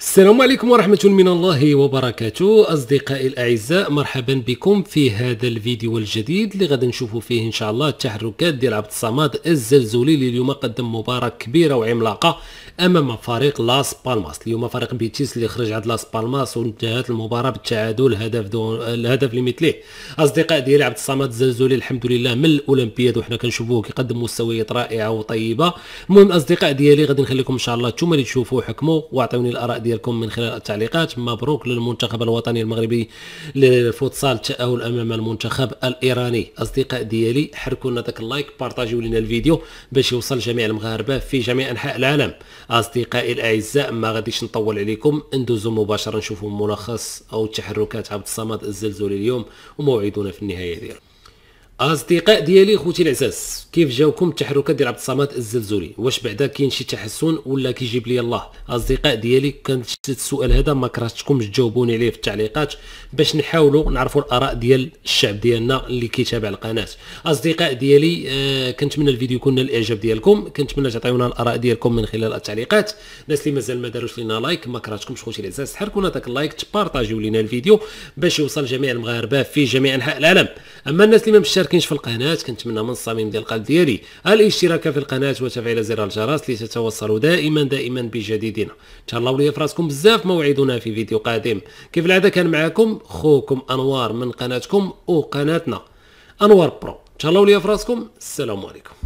السلام عليكم ورحمة من الله وبركاته أصدقائي الأعزاء مرحبا بكم في هذا الفيديو الجديد اللي غادي نشوفوا فيه إن شاء الله التحركات ديال عبد الصمد الزلزولي اللي اليوم قدم مباراة كبيرة وعملاقة أمام فريق لاس بالماس اليوم فريق بيتيس اللي خرج عند لاس بالماس وانتهت المباراة بالتعادل هدف دون الهدف اللي مثليه أصدقاء ديالي عبد الصمد الزلزولي الحمد لله من الأولمبياد وحنا كنشوفوه كيقدم مستويات رائعة وطيبة المهم أصدقاء ديالي غادي نخليكم إن شاء الله انتوما اللي تشوفوا حكموا وأعطيوني الآراء ديالكم من خلال التعليقات مبروك للمنتخب الوطني المغربي للفوتسال التأهل أمام المنتخب الإيراني أصدقاء ديالي حركوا لنا داك اللايك بارطاجيو لنا الفيديو باش يوصل جميع المغاربة في جميع أنحاء العالم أصدقائي الأعزاء ما غاديش نطول عليكم ندوزو مباشرة نشوفوا ملخص أو التحركات عبد الصمد الزلزولي اليوم وموعدنا في النهاية ديالو اصدقاء ديالي خوتي العزاز كيف جاوكم التحركات ديال عبد الصمد الزلزولي واش بعدا كاين شي تحسن ولا كيجيب لي الله اصدقاء ديالي كان السؤال هذا ما كرهتكمش تجاوبوني عليه في التعليقات باش نحاولوا نعرفوا الاراء ديال الشعب ديالنا اللي كيتابع القناه اصدقاء ديالي آه كنتمنى الفيديو يكون الاعجاب ديالكم كنتمنى تعطيونا الاراء ديالكم من خلال التعليقات الناس اللي مازال ما داروش لينا لايك ما كرهتكمش خوتي العزاز تحركونا داك اللايك تبارطاجيو لينا الفيديو باش يوصل جميع المغاربه في جميع انحاء العالم اما الناس اللي ما مشتركينش في القناه كنتمنى من الصميم ديال القلب ديالي الاشتراك في القناه وتفعيل زر الجرس لتتوصلوا دائما دائما بجديدنا تهلاو ليا فراسكم بزاف موعدنا في فيديو قادم كيف العاده كان معكم خوكم انوار من قناتكم وقناتنا انوار برو تهلاو ليا فراسكم السلام عليكم